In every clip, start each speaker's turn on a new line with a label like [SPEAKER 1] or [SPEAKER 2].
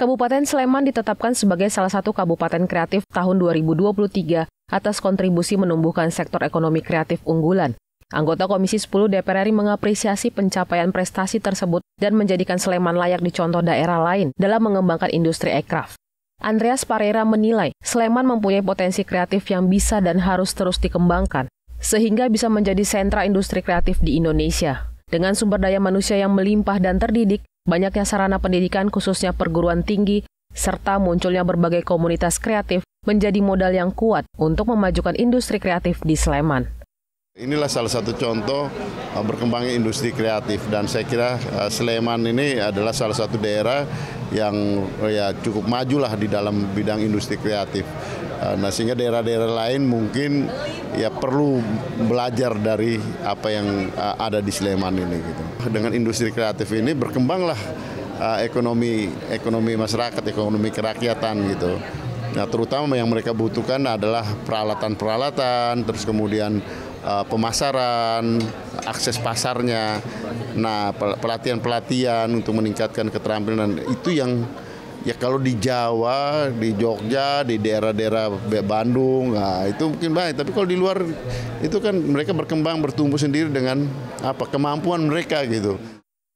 [SPEAKER 1] Kabupaten Sleman ditetapkan sebagai salah satu kabupaten kreatif tahun 2023 atas kontribusi menumbuhkan sektor ekonomi kreatif unggulan. Anggota Komisi 10 DPR RI mengapresiasi pencapaian prestasi tersebut dan menjadikan Sleman layak dicontoh daerah lain dalam mengembangkan industri aircraft. Andreas Parera menilai Sleman mempunyai potensi kreatif yang bisa dan harus terus dikembangkan, sehingga bisa menjadi sentra industri kreatif di Indonesia. Dengan sumber daya manusia yang melimpah dan terdidik, banyaknya sarana pendidikan khususnya perguruan tinggi, serta munculnya berbagai komunitas kreatif menjadi modal yang kuat untuk memajukan industri kreatif di Sleman.
[SPEAKER 2] Inilah salah satu contoh eh, berkembangnya industri kreatif dan saya kira eh, Sleman ini adalah salah satu daerah yang eh, ya cukup majulah di dalam bidang industri kreatif. Nah sehingga daerah-daerah lain mungkin ya perlu belajar dari apa yang ada di Sleman ini. Gitu. Dengan industri kreatif ini berkembanglah ekonomi ekonomi masyarakat, ekonomi kerakyatan gitu. Nah terutama yang mereka butuhkan adalah peralatan-peralatan, terus kemudian Eh, pemasaran, akses pasarnya, nah pelatihan-pelatihan untuk meningkatkan keterampilan itu yang ya kalau di Jawa, di Jogja, di daerah-daerah Bandung, nah, itu mungkin baik. Tapi kalau di luar itu kan mereka berkembang bertumbuh sendiri dengan apa kemampuan mereka gitu.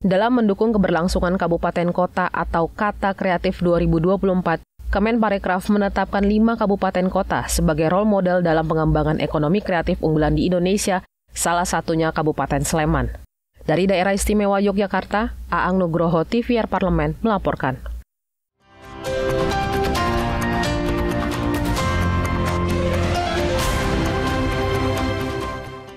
[SPEAKER 1] Dalam mendukung keberlangsungan kabupaten kota atau Kata Kreatif 2024, Kemenparekraf menetapkan lima kabupaten kota sebagai role model dalam pengembangan ekonomi kreatif unggulan di Indonesia, salah satunya Kabupaten Sleman. Dari daerah istimewa Yogyakarta, Aang Nugroho TVR Parlemen melaporkan.